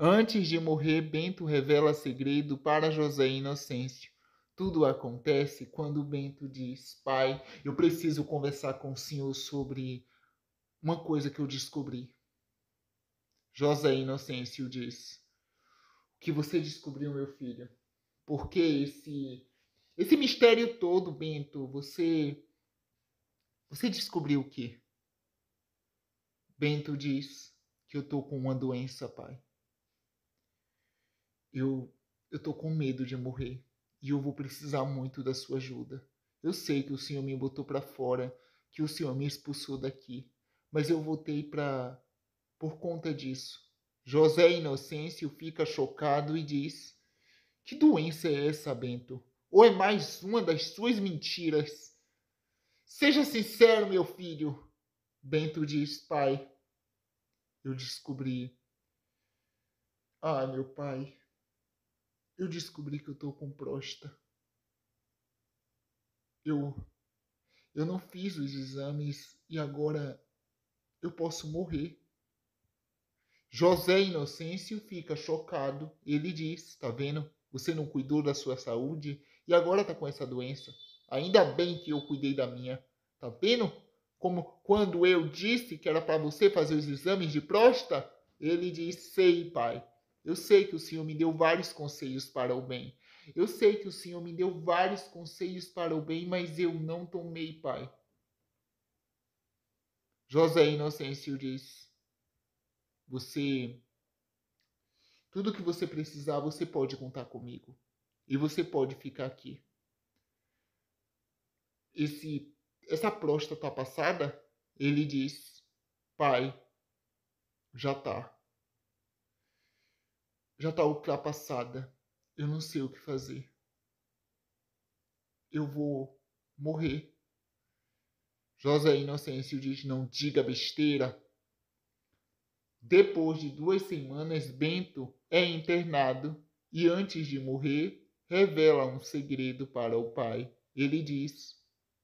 Antes de morrer, Bento revela segredo para José Inocêncio. Tudo acontece quando Bento diz: Pai, eu preciso conversar com o senhor sobre uma coisa que eu descobri. José Inocêncio diz: O que você descobriu, meu filho? Por que esse, esse mistério todo, Bento? Você. Você descobriu o quê? Bento diz que eu tô com uma doença, pai. Eu, eu tô com medo de morrer e eu vou precisar muito da sua ajuda. Eu sei que o Senhor me botou para fora, que o Senhor me expulsou daqui, mas eu voltei para por conta disso. José Inocêncio fica chocado e diz: Que doença é essa, Bento? Ou é mais uma das suas mentiras? Seja sincero, meu filho. Bento diz: Pai, eu descobri. Ah, meu pai, eu descobri que eu tô com próstata. Eu eu não fiz os exames e agora eu posso morrer. José Inocêncio fica chocado. Ele diz: Tá vendo? Você não cuidou da sua saúde e agora tá com essa doença. Ainda bem que eu cuidei da minha. Tá vendo? Como quando eu disse que era para você fazer os exames de próstata, ele diz: Sei, pai. Eu sei que o Senhor me deu vários conselhos para o bem. Eu sei que o Senhor me deu vários conselhos para o bem, mas eu não tomei, Pai. José Inocêncio diz: Você. Tudo que você precisar, você pode contar comigo. E você pode ficar aqui. Esse, essa próstata passada, ele diz: Pai, já tá já está ultrapassada. Eu não sei o que fazer. Eu vou morrer. José Inocêncio diz: Não diga besteira. Depois de duas semanas, Bento é internado e, antes de morrer, revela um segredo para o pai. Ele diz: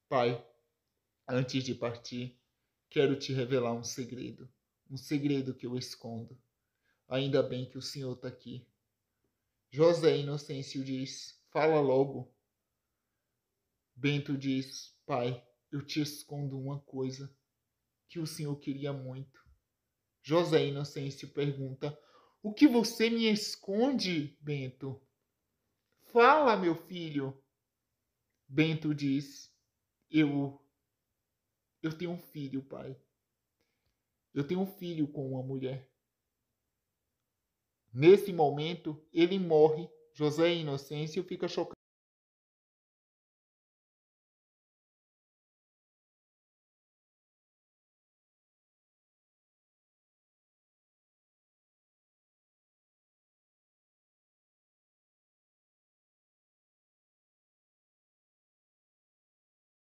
Pai, antes de partir, quero te revelar um segredo, um segredo que eu escondo. Ainda bem que o senhor está aqui. José Inocêncio diz: Fala logo. Bento diz: Pai, eu te escondo uma coisa que o senhor queria muito. José Inocêncio pergunta: O que você me esconde, Bento? Fala, meu filho. Bento diz: Eu eu tenho um filho, pai. Eu tenho um filho com uma mulher. Nesse momento, ele morre. José Inocêncio fica chocado.